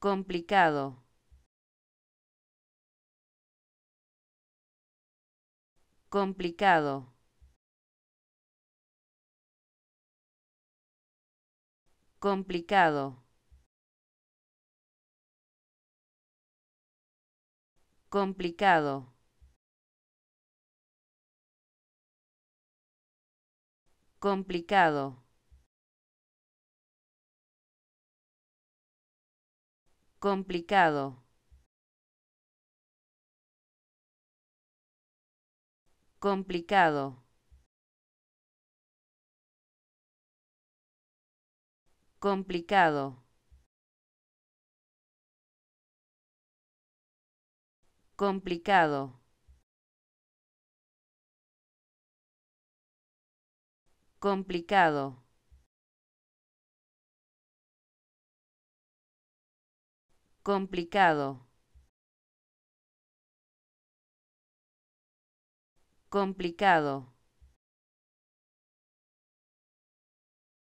complicado complicado complicado complicado complicado complicado complicado complicado complicado complicado complicado complicado